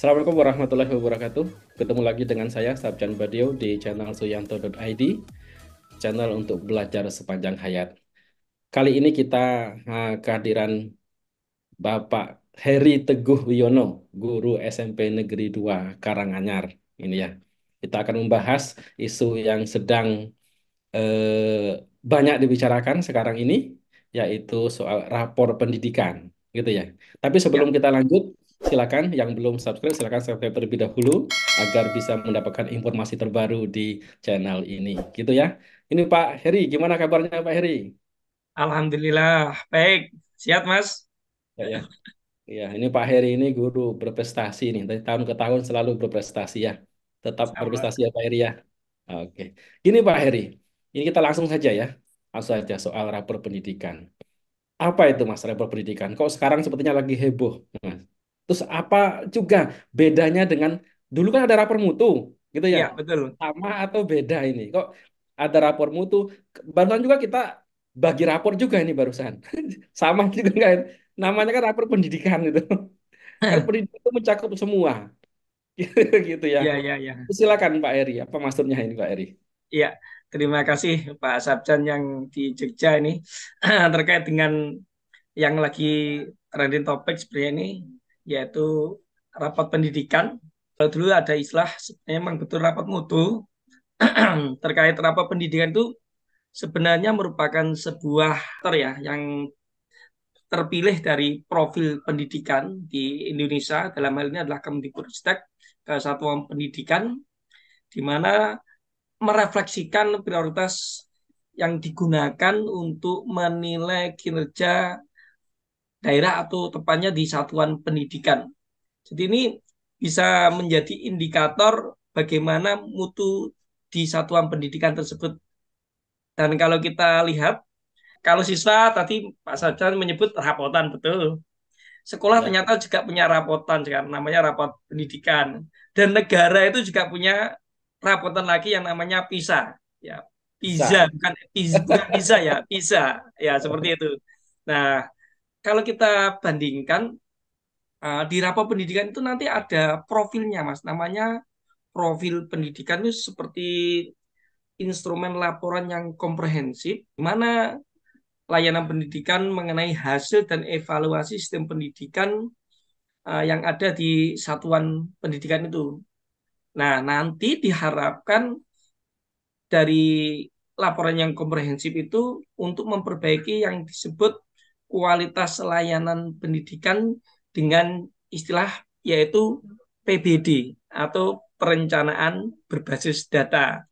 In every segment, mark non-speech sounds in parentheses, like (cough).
Assalamualaikum warahmatullahi wabarakatuh. Ketemu lagi dengan saya Sabjan Badio di channel suyanto.id, channel untuk belajar sepanjang hayat. Kali ini kita kehadiran Bapak Heri Teguh Wiono, guru SMP Negeri 2 Karanganyar. Ini ya. Kita akan membahas isu yang sedang eh, banyak dibicarakan sekarang ini yaitu soal rapor pendidikan gitu ya. Tapi sebelum ya. kita lanjut, Silakan yang belum subscribe, silakan subscribe terlebih dahulu agar bisa mendapatkan informasi terbaru di channel ini. Gitu ya. Ini Pak Heri, gimana kabarnya Pak Heri? Alhamdulillah, baik. Siap, Mas? Ya, ya. ya ini Pak Heri ini guru berprestasi nih. Dari tahun ke tahun selalu berprestasi ya. Tetap Sama. berprestasi ya Pak Heri ya. Oke. Gini Pak Heri, ini kita langsung saja ya. Langsung saja soal rapor pendidikan. Apa itu Mas rapor pendidikan? Kok sekarang sepertinya lagi heboh, Mas? Terus apa juga bedanya dengan dulu kan ada rapor mutu gitu ya? Iya, betul. Sama atau beda ini? Kok ada rapor mutu? Barusan juga kita bagi rapor juga ini barusan. (laughs) Sama juga kan. Namanya kan rapor pendidikan gitu. Kan pendidikan itu mencakup semua. (laughs) gitu ya. Iya, iya, iya. Silakan Pak Eri, apa maksudnya ini Pak Eri? Iya, terima kasih Pak Sabjan yang di Jogja ini (clears throat) terkait dengan yang lagi trending topik seperti ini yaitu rapat pendidikan. Kalau dulu ada istilah memang betul rapat mutu (clears throat) terkait rapat pendidikan itu sebenarnya merupakan sebuah ter ya yang terpilih dari profil pendidikan di Indonesia dalam hal ini adalah Kemdikbudristek Kesatuan Pendidikan di mana merefleksikan prioritas yang digunakan untuk menilai kinerja daerah atau tepatnya di satuan pendidikan. Jadi ini bisa menjadi indikator bagaimana mutu di satuan pendidikan tersebut. Dan kalau kita lihat, kalau siswa tadi Pak sajan menyebut rapotan betul. Sekolah ya. ternyata juga punya rapotan kan, namanya rapot pendidikan. Dan negara itu juga punya rapotan lagi yang namanya PISA. Ya, PISA bukan PISA, bukan PISA ya, PISA ya seperti itu. Nah, kalau kita bandingkan uh, di rapor pendidikan itu nanti ada profilnya mas namanya profil pendidikan itu seperti instrumen laporan yang komprehensif di mana layanan pendidikan mengenai hasil dan evaluasi sistem pendidikan uh, yang ada di satuan pendidikan itu. Nah, nanti diharapkan dari laporan yang komprehensif itu untuk memperbaiki yang disebut kualitas layanan pendidikan dengan istilah yaitu PBD atau perencanaan berbasis data.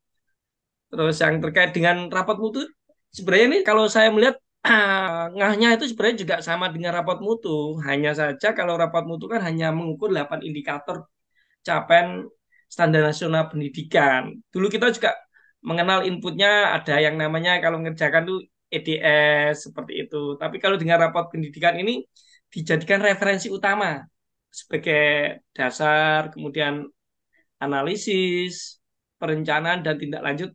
Terus yang terkait dengan rapat mutu, sebenarnya ini kalau saya melihat (clears throat) ngahnya itu sebenarnya juga sama dengan rapat mutu. Hanya saja kalau rapat mutu kan hanya mengukur 8 indikator capaian standar nasional pendidikan. Dulu kita juga mengenal inputnya ada yang namanya kalau mengerjakan tuh EDS seperti itu. Tapi kalau dengan rapat pendidikan ini dijadikan referensi utama sebagai dasar, kemudian analisis, perencanaan dan tindak lanjut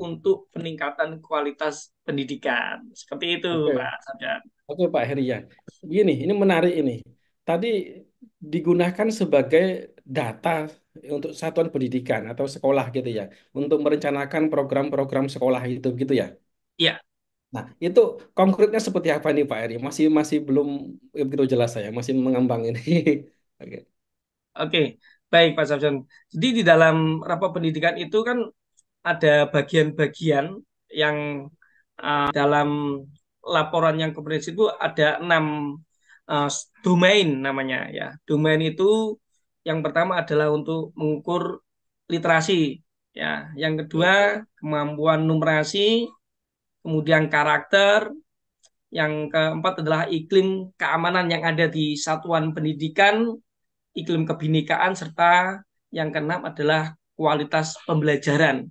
untuk peningkatan kualitas pendidikan. Seperti itu, Oke. Pak Sadar. Oke, Pak Herian. Gini, ini menarik ini. Tadi digunakan sebagai data untuk satuan pendidikan atau sekolah gitu ya, untuk merencanakan program-program sekolah itu gitu ya. Iya. Nah, itu konkretnya seperti apa nih Pak Eri? Masih masih belum begitu jelas saya, masih mengembang ini. (laughs) Oke. okay. Oke, okay. baik Pak Samson. Jadi di dalam rapat pendidikan itu kan ada bagian-bagian yang uh, dalam laporan yang komprehensif itu ada enam uh, domain namanya ya. Domain itu yang pertama adalah untuk mengukur literasi ya. Yang kedua kemampuan numerasi, kemudian karakter, yang keempat adalah iklim keamanan yang ada di satuan pendidikan, iklim kebinekaan, serta yang keenam adalah kualitas pembelajaran.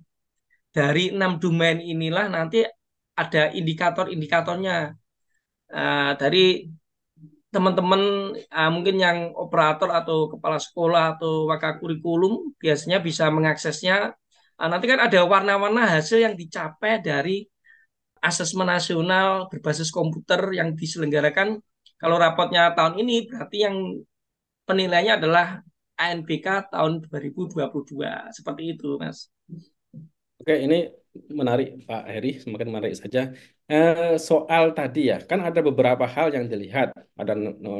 Dari enam domain inilah nanti ada indikator-indikatornya. Uh, dari teman-teman uh, mungkin yang operator atau kepala sekolah atau wakil kurikulum biasanya bisa mengaksesnya. Uh, nanti kan ada warna-warna hasil yang dicapai dari asesmen nasional berbasis komputer yang diselenggarakan kalau rapotnya tahun ini berarti yang penilaiannya adalah ANBK tahun 2022 seperti itu Mas. Oke ini menarik Pak Heri semakin menarik saja eh, soal tadi ya kan ada beberapa hal yang dilihat ada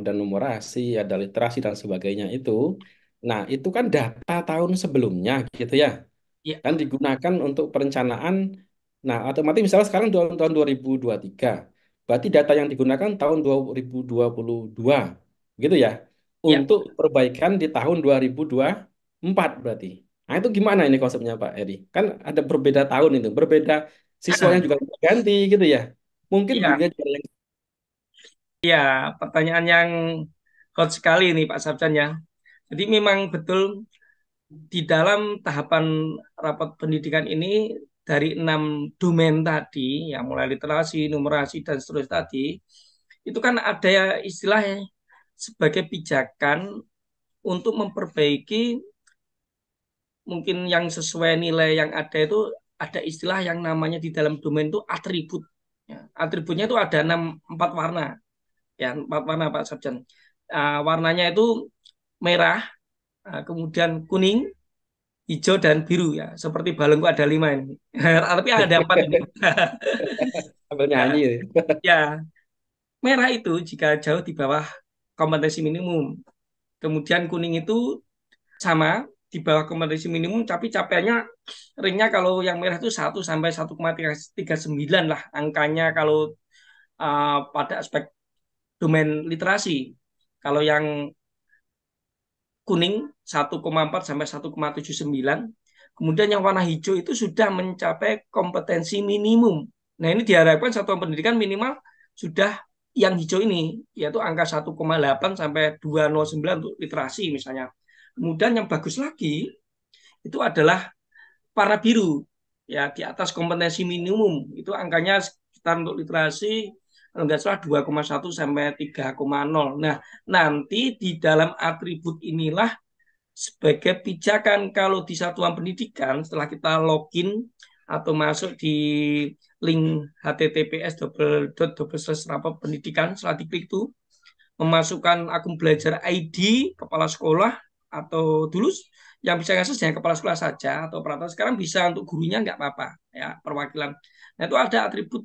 dan numerasi ada literasi dan sebagainya itu nah itu kan data tahun sebelumnya gitu ya, ya. kan digunakan untuk perencanaan Nah, otomatis misalnya sekarang tahun, tahun 2023, berarti data yang digunakan tahun 2022, gitu ya, ya. untuk perbaikan di tahun 2024 berarti. Nah, itu gimana ini konsepnya Pak Eri? Kan ada berbeda tahun itu, berbeda siswa yang nah. juga ganti gitu ya. Mungkin ya. juga yang... Ya, pertanyaan yang hot sekali ini Pak Sabjan ya. Jadi memang betul di dalam tahapan rapat pendidikan ini dari enam domain tadi, ya mulai literasi, numerasi dan seterusnya tadi, itu kan ada istilah sebagai pijakan untuk memperbaiki mungkin yang sesuai nilai yang ada itu ada istilah yang namanya di dalam domain itu atribut. Ya, atributnya itu ada enam empat warna, ya empat warna Pak Sabjan. Uh, ah, warnanya itu merah, uh, kemudian kuning, hijau dan biru ya seperti balonku ada lima ini (laughs) tapi ada empat ini (laughs) sambil nyanyi ya. (laughs) ya merah itu jika jauh di bawah kompetensi minimum kemudian kuning itu sama di bawah kompetensi minimum tapi capaiannya ringnya kalau yang merah itu satu sampai 1,39 lah angkanya kalau uh, pada aspek domain literasi kalau yang kuning 1,4 sampai 1,79. Kemudian yang warna hijau itu sudah mencapai kompetensi minimum. Nah, ini diharapkan satuan pendidikan minimal sudah yang hijau ini yaitu angka 1,8 sampai 209 untuk literasi misalnya. Kemudian yang bagus lagi itu adalah para biru ya di atas kompetensi minimum itu angkanya sekitar untuk literasi kalau nggak salah 2,1 sampai 3,0. Nah, nanti di dalam atribut inilah sebagai pijakan kalau di satuan pendidikan setelah kita login atau masuk di link https double double rapat pendidikan setelah diklik itu memasukkan akun belajar ID kepala sekolah atau dulu yang bisa ngakses hanya kepala sekolah saja atau peraturan sekarang bisa untuk gurunya nggak apa-apa ya perwakilan nah itu ada atribut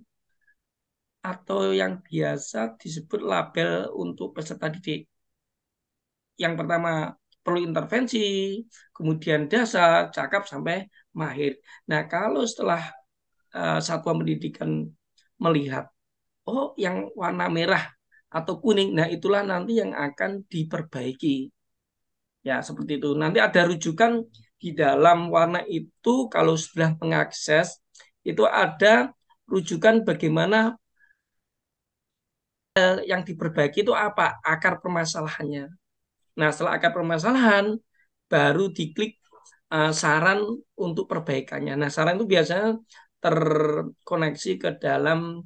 atau yang biasa disebut label untuk peserta didik. Yang pertama perlu intervensi, kemudian dasar, cakap sampai mahir. Nah, kalau setelah uh, eh, satuan pendidikan melihat oh yang warna merah atau kuning, nah itulah nanti yang akan diperbaiki. Ya, seperti itu. Nanti ada rujukan di dalam warna itu kalau sudah mengakses itu ada rujukan bagaimana Eh, yang diperbaiki itu apa akar permasalahannya. Nah setelah akar permasalahan baru diklik uh, saran untuk perbaikannya. Nah saran itu biasanya terkoneksi ke dalam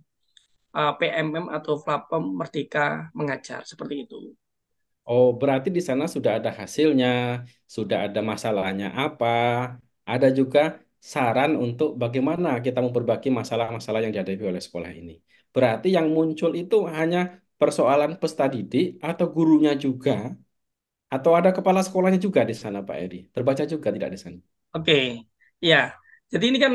uh, eh, PMM atau platform Merdeka Mengajar seperti itu. Oh berarti di sana sudah ada hasilnya, sudah ada masalahnya apa, ada juga saran untuk bagaimana kita memperbaiki masalah-masalah yang dihadapi oleh sekolah ini. Berarti yang muncul itu hanya persoalan peserta didik atau gurunya juga atau ada kepala sekolahnya juga di sana Pak Edi. Terbaca juga tidak di sana? Oke. Ya. Jadi ini kan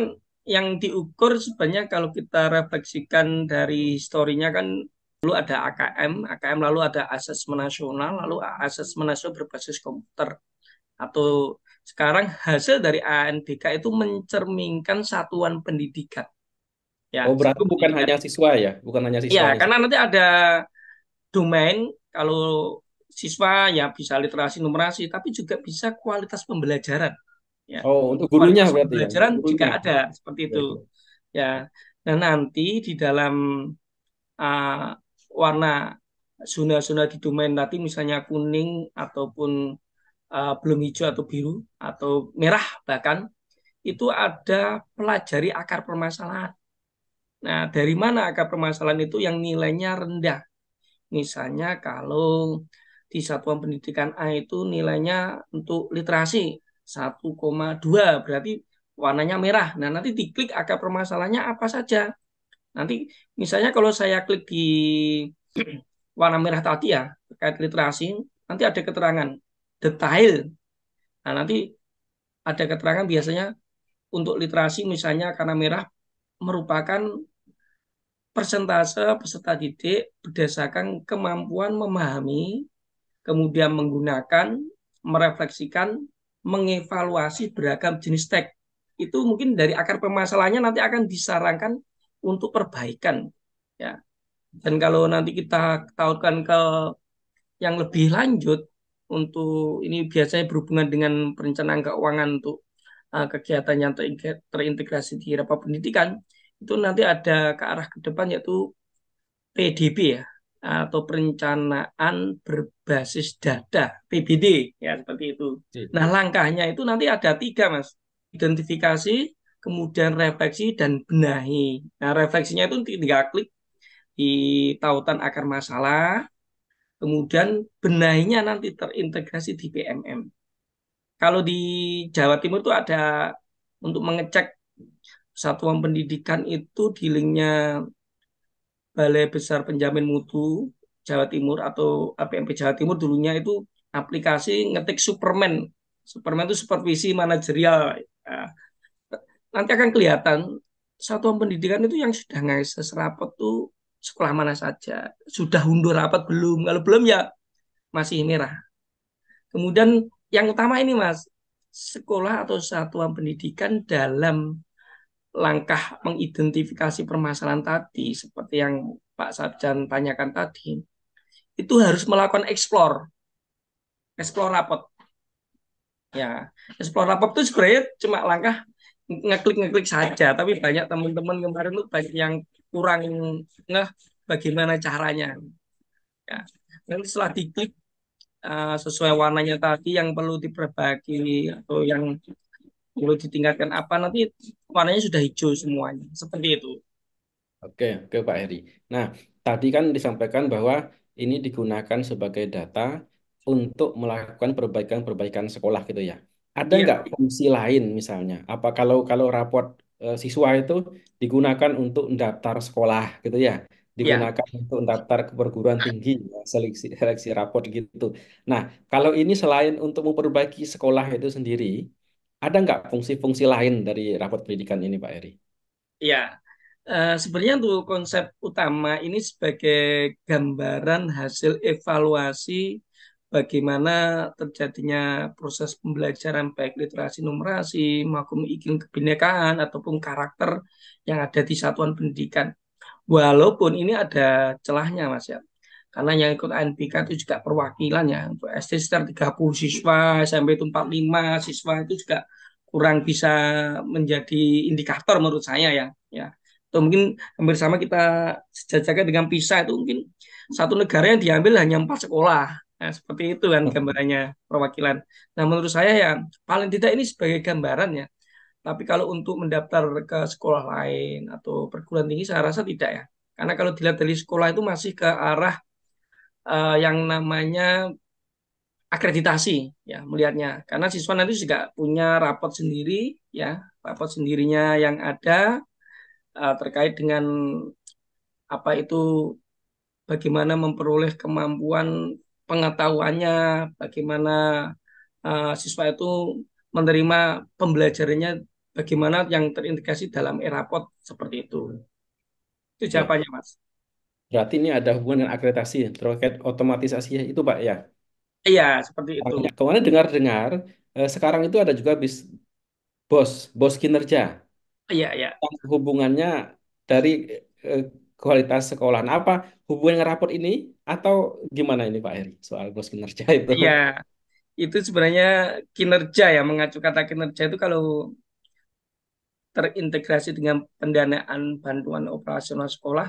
yang diukur sebenarnya kalau kita refleksikan dari historinya kan lalu ada AKM, AKM lalu ada asesmen nasional, lalu asesmen nasional berbasis komputer atau sekarang hasil dari ANBK itu mencerminkan satuan pendidikan. Ya, oh berarti bukan hanya siswa ya, bukan hanya ya, siswa. Ya, karena nanti ada domain kalau siswa ya bisa literasi numerasi, tapi juga bisa kualitas pembelajaran. Ya. Oh, untuk gurunya kualitas berarti. Ya? Pembelajaran ya. gurunya. juga ada seperti itu. Ya, Ya, Nah nanti di dalam uh, warna zona-zona di domain nanti misalnya kuning ataupun uh, belum hijau atau biru atau merah bahkan itu ada pelajari akar permasalahan. Nah, dari mana akar permasalahan itu yang nilainya rendah? Misalnya kalau di satuan pendidikan A itu nilainya untuk literasi 1,2 berarti warnanya merah. Nah, nanti diklik akar permasalahannya apa saja. Nanti misalnya kalau saya klik di warna merah tadi ya terkait literasi, nanti ada keterangan detail. Nah, nanti ada keterangan biasanya untuk literasi misalnya karena merah merupakan persentase peserta didik berdasarkan kemampuan memahami, kemudian menggunakan, merefleksikan, mengevaluasi beragam jenis teks. Itu mungkin dari akar permasalahannya nanti akan disarankan untuk perbaikan. Ya. Dan kalau nanti kita tautkan ke yang lebih lanjut, untuk ini biasanya berhubungan dengan perencanaan keuangan untuk uh, eh, kegiatan yang terintegrasi di rapat pendidikan, itu nanti ada ke arah ke depan yaitu PDB ya atau perencanaan berbasis data PBD ya seperti itu. Nah langkahnya itu nanti ada tiga mas, identifikasi, kemudian refleksi dan benahi. Nah refleksinya itu tinggal klik di tautan akar masalah, kemudian benahinya nanti terintegrasi di PMM. Kalau di Jawa Timur itu ada untuk mengecek satuan pendidikan itu di linknya Balai Besar Penjamin Mutu Jawa Timur atau APMP Jawa Timur dulunya itu aplikasi ngetik Superman. Superman itu supervisi manajerial. Nah, nanti akan kelihatan satuan pendidikan itu yang sudah ngakses rapat tuh sekolah mana saja. Sudah undur rapat belum? Kalau belum ya masih merah. Kemudian yang utama ini Mas, sekolah atau satuan pendidikan dalam langkah mengidentifikasi permasalahan tadi seperti yang Pak Sarjan tanyakan tadi itu harus melakukan explore explore rapot ya explore rapot itu sebenarnya cuma langkah ngeklik ngeklik saja tapi banyak teman-teman kemarin tuh banyak yang kurang ngeh bagaimana caranya ya nanti setelah diklik uh, sesuai warnanya tadi yang perlu diperbaiki atau yang perlu ditingkatkan apa nanti warnanya sudah hijau semuanya seperti itu oke oke Pak Heri nah tadi kan disampaikan bahwa ini digunakan sebagai data untuk melakukan perbaikan-perbaikan sekolah gitu ya ada ya. nggak fungsi lain misalnya apa kalau kalau rapot e, siswa itu digunakan untuk mendaftar sekolah gitu ya iya. digunakan untuk mendaftar ke perguruan tinggi ya, seleksi seleksi rapot gitu. Nah, kalau ini selain untuk memperbaiki sekolah itu sendiri, ada nggak fungsi-fungsi lain dari rapat pendidikan ini, Pak Eri? Ya, Uh, eh, sebenarnya untuk konsep utama ini sebagai gambaran hasil evaluasi bagaimana terjadinya proses pembelajaran baik literasi numerasi maupun iklim kebinekaan ataupun karakter yang ada di satuan pendidikan. Walaupun ini ada celahnya Mas ya karena yang ikut ANPK itu juga perwakilan ya untuk SD sekitar 30 siswa SMP itu 45 siswa itu juga kurang bisa menjadi indikator menurut saya ya ya atau mungkin hampir sama kita sejajarkan dengan PISA itu mungkin satu negara yang diambil hanya empat sekolah nah, seperti itu kan hmm. gambarannya perwakilan nah menurut saya ya paling tidak ini sebagai gambaran ya tapi kalau untuk mendaftar ke sekolah lain atau perguruan tinggi saya rasa tidak ya karena kalau dilihat dari sekolah itu masih ke arah uh, yang namanya akreditasi ya melihatnya karena siswa nanti juga punya rapot sendiri ya rapot sendirinya yang ada uh, terkait dengan apa itu bagaimana memperoleh kemampuan pengetahuannya bagaimana uh, siswa itu menerima pembelajarannya bagaimana yang terintegrasi dalam e-rapot seperti itu itu ya. jawabannya mas Berarti ini ada hubungan dengan akreditasi terkait otomatisasi ya? itu, Pak, ya? Iya, seperti itu. Makanya, dengar-dengar eh, sekarang itu ada juga bis bos, bos kinerja. Iya, iya. hubungannya dari eh, kualitas sekolahan apa? Hubungan rapor ini atau gimana ini, Pak Heri, soal bos kinerja (laughs) itu? Iya. Itu sebenarnya kinerja ya, mengacu kata kinerja itu kalau terintegrasi dengan pendanaan bantuan operasional sekolah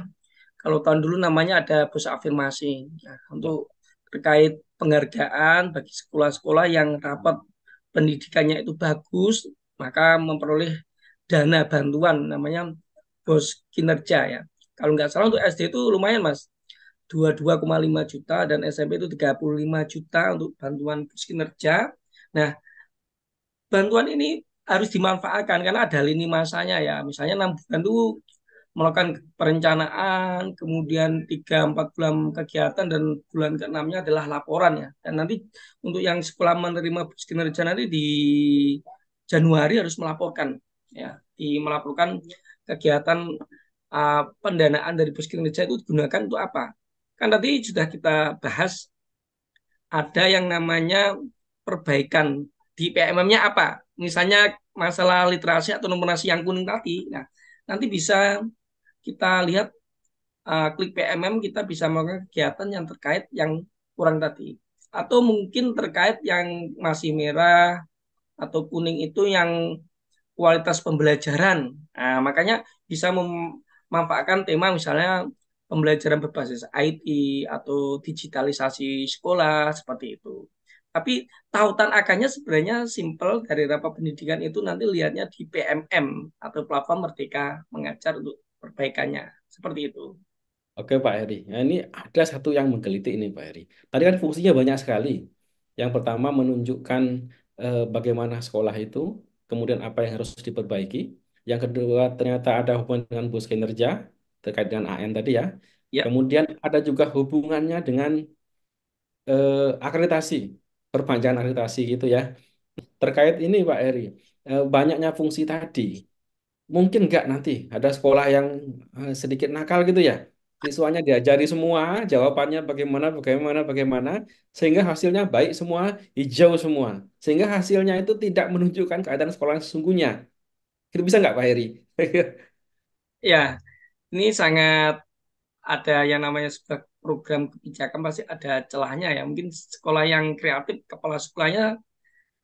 kalau tahun dulu namanya ada bursa afirmasi ya, untuk terkait penghargaan bagi sekolah-sekolah yang rapat pendidikannya itu bagus maka memperoleh dana bantuan namanya bos kinerja ya kalau nggak salah untuk SD itu lumayan mas 22,5 juta dan SMP itu 35 juta untuk bantuan bos kinerja nah bantuan ini harus dimanfaatkan karena ada lini masanya ya misalnya enam bulan itu melakukan perencanaan, kemudian 3 4 bulan kegiatan dan bulan ke adalah laporan ya. Dan nanti untuk yang sekolah menerima kinerja nanti di Januari harus melaporkan ya, di melaporkan kegiatan uh, pendanaan dari Bus Kinerja itu digunakan untuk apa? Kan tadi sudah kita bahas ada yang namanya perbaikan di PMM-nya apa? Misalnya masalah literasi atau numerasi yang kuning tadi. Nah, nanti bisa kita lihat uh, klik PMM kita bisa melakukan kegiatan yang terkait yang kurang tadi atau mungkin terkait yang masih merah atau kuning itu yang kualitas pembelajaran. Nah, makanya bisa memanfaatkan tema misalnya pembelajaran berbasis IT atau digitalisasi sekolah seperti itu. Tapi tautan akarnya sebenarnya simple dari rapat pendidikan itu nanti lihatnya di PMM atau platform Merdeka Mengajar untuk perbaikannya seperti itu. Oke Pak Heri, nah, ini ada satu yang menggelitik ini Pak Heri. Tadi kan fungsinya banyak sekali. Yang pertama menunjukkan eh, bagaimana sekolah itu, kemudian apa yang harus diperbaiki. Yang kedua ternyata ada hubungan dengan bos kinerja terkait dengan AN tadi ya. ya. Kemudian ada juga hubungannya dengan eh, akreditasi, perpanjangan akreditasi gitu ya. Terkait ini Pak Heri, eh, banyaknya fungsi tadi Mungkin nggak nanti ada sekolah yang eh, sedikit nakal gitu ya. Siswanya diajari semua, jawabannya bagaimana, bagaimana, bagaimana, sehingga hasilnya baik semua, hijau semua. Sehingga hasilnya itu tidak menunjukkan keadaan sekolah yang sesungguhnya. itu bisa nggak Pak Heri? (laughs) Ya, ini sangat ada yang namanya sebuah program kebijakan pasti ada celahnya ya. Mungkin sekolah yang kreatif, kepala sekolahnya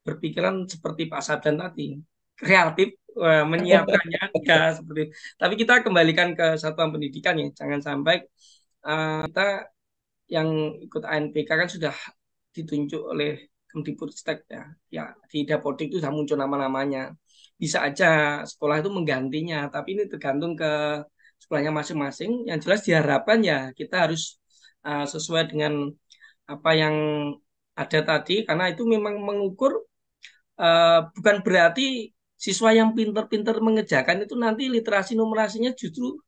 berpikiran seperti Pak Sadan tadi. Kreatif Wah, eh, menyiapkan (laughs) seperti itu. Tapi kita kembalikan ke satuan pendidikan ya. Jangan sampai uh, kita yang ikut ANPK kan sudah ditunjuk oleh Kemdikbudristek ya. Ya di Dapodik itu sudah muncul nama-namanya. Bisa aja sekolah itu menggantinya, tapi ini tergantung ke sekolahnya masing-masing. Yang jelas diharapkan ya kita harus uh, sesuai dengan apa yang ada tadi karena itu memang mengukur uh, bukan berarti siswa yang pinter-pinter mengejakan itu nanti literasi numerasinya justru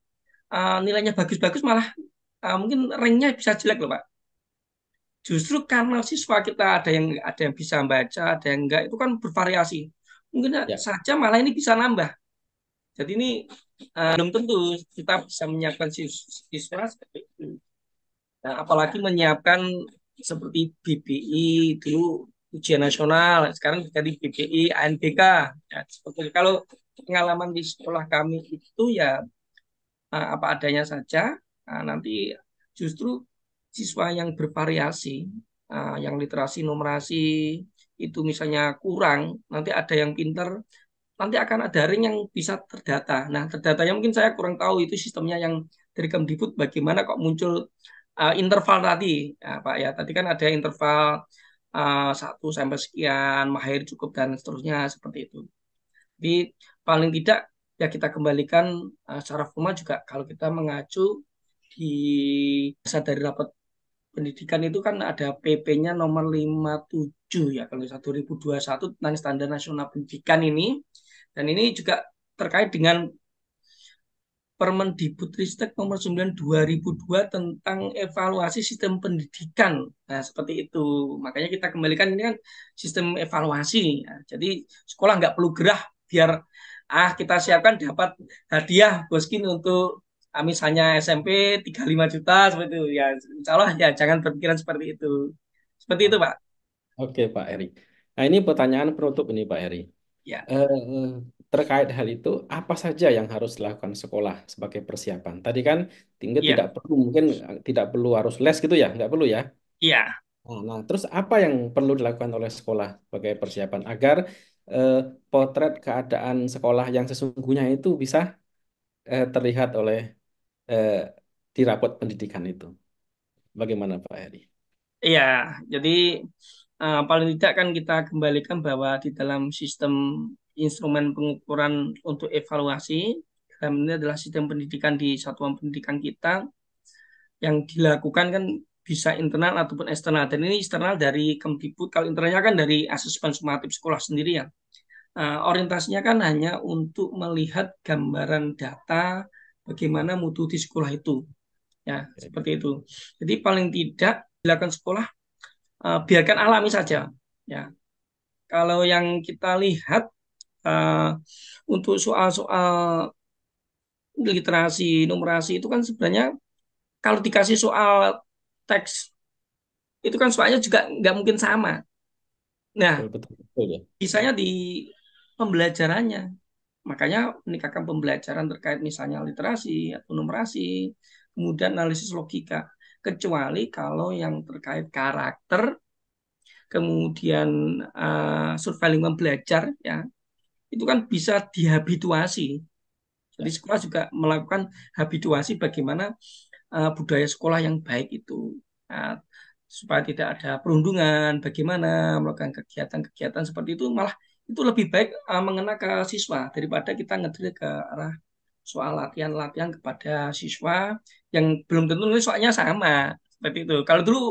uh, nilainya bagus-bagus malah uh, mungkin ranknya bisa jelek loh pak. Justru karena siswa kita ada yang ada yang bisa baca, ada yang enggak itu kan bervariasi. Mungkin ya. ya. saja malah ini bisa nambah. Jadi ini uh, belum tentu kita bisa menyiapkan siswa seperti itu. Nah, apalagi menyiapkan seperti BPI dulu ujian nasional nah, sekarang kita di PPI ANBK. ya, nah, seperti kalau pengalaman di sekolah kami itu ya eh, apa adanya saja nah, nanti justru siswa yang bervariasi eh, yang literasi numerasi itu misalnya kurang nanti ada yang pinter nanti akan ada ring yang bisa terdata nah terdatanya mungkin saya kurang tahu itu sistemnya yang dari Kemdikbud bagaimana kok muncul uh, interval tadi ya, Pak ya tadi kan ada interval Eh, satu sampai sekian, mahir cukup dan seterusnya seperti itu. Jadi paling tidak ya kita kembalikan uh, eh, secara formal juga kalau kita mengacu di saat dari rapat pendidikan itu kan ada PP-nya nomor 57 ya kalau satu 2021 tentang standar nasional pendidikan ini dan ini juga terkait dengan Permen Permendikbudristek nomor 9 2002 tentang evaluasi sistem pendidikan. Nah, seperti itu. Makanya kita kembalikan ini kan sistem evaluasi. Nah, jadi sekolah nggak perlu gerah biar ah kita siapkan dapat hadiah boskin untuk ah, misalnya SMP 35 juta seperti itu ya insya Allah ya jangan berpikiran seperti itu seperti itu Pak Oke Pak Eri nah ini pertanyaan penutup ini Pak Eri ya. Eh, terkait hal itu apa saja yang harus dilakukan sekolah sebagai persiapan? Tadi kan tinggal iya. yeah. tidak perlu mungkin eh, tidak perlu harus les gitu ya, nggak perlu ya? Iya. Yeah. Nah, nah, terus apa yang perlu dilakukan oleh sekolah sebagai persiapan agar eh, potret keadaan sekolah yang sesungguhnya itu bisa eh, terlihat oleh eh, di rapot pendidikan itu? Bagaimana Pak Heri? Iya, yeah, jadi uh, paling tidak kan kita kembalikan bahwa di dalam sistem instrumen pengukuran untuk evaluasi dalam ini adalah sistem pendidikan di satuan pendidikan kita yang dilakukan kan bisa internal ataupun eksternal dan ini eksternal dari Kemdikbud kalau internalnya kan dari asesmen sumatif sekolah sendiri ya nah, orientasinya kan hanya untuk melihat gambaran data bagaimana mutu di sekolah itu ya seperti itu jadi paling tidak dilakukan sekolah eh, biarkan alami saja ya kalau yang kita lihat Eh, untuk soal-soal literasi, numerasi itu kan sebenarnya kalau dikasih soal teks itu kan soalnya juga nggak mungkin sama. Nah, misalnya ya. di pembelajarannya. Makanya meningkatkan pembelajaran terkait misalnya literasi atau numerasi, kemudian analisis logika. Kecuali kalau yang terkait karakter, kemudian uh, eh, surveilling belajar ya itu kan bisa dihabituasi. Jadi ya. sekolah juga melakukan habituasi bagaimana uh, budaya sekolah yang baik itu nah, supaya tidak ada perundungan, bagaimana melakukan kegiatan-kegiatan seperti itu malah itu lebih baik uh, mengena ke siswa daripada kita ngedrill ke arah soal latihan-latihan kepada siswa yang belum tentu nulis soalnya sama seperti itu. Kalau dulu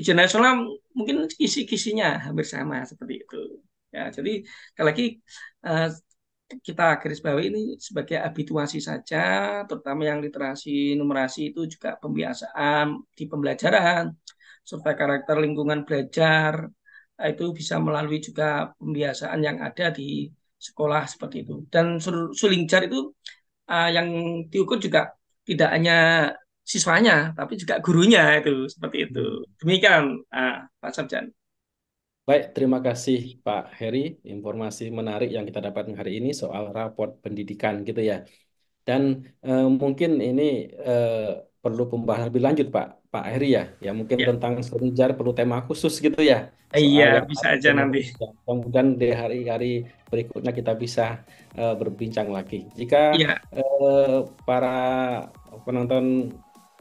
ujian nasional mungkin kisi-kisinya hampir sama seperti itu. Ya, jadi sekali lagi Eh, kita garis bawah ini sebagai habituasi saja, terutama yang literasi numerasi itu juga pembiasaan di pembelajaran, survei karakter lingkungan belajar, eh, itu bisa melalui juga pembiasaan yang ada di sekolah seperti itu. Dan sulingjar itu uh, yang diukur juga tidak hanya siswanya, tapi juga gurunya itu seperti itu. Hmm. Demikian, uh, Pak Sarjan. Baik, terima kasih Pak Heri. Informasi menarik yang kita dapatkan hari ini soal raport pendidikan gitu ya. Dan eh, mungkin ini eh, perlu pembahasan lebih lanjut Pak Pak Heri ya. Ya mungkin ya. tentang sejarah perlu tema khusus gitu ya. Eh, iya, bisa aja nanti. Kemudian di hari-hari berikutnya kita bisa eh, berbincang lagi. Jika ya. para penonton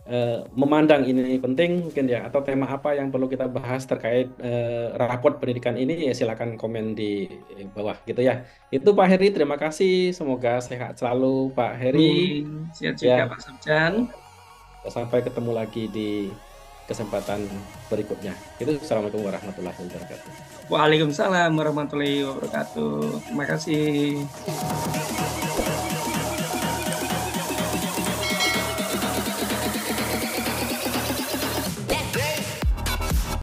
Eh, memandang ini penting mungkin ya atau tema apa yang perlu kita bahas terkait uh, eh, rapot pendidikan ini ya silakan komen di bawah gitu ya. Itu Pak Heri terima kasih semoga sehat selalu Pak Heri. Hmm, sehat juga ya. Pak Subjan. Sampai ketemu lagi di kesempatan berikutnya. Itu Assalamualaikum warahmatullahi wabarakatuh. Waalaikumsalam warahmatullahi wabarakatuh. Terima kasih.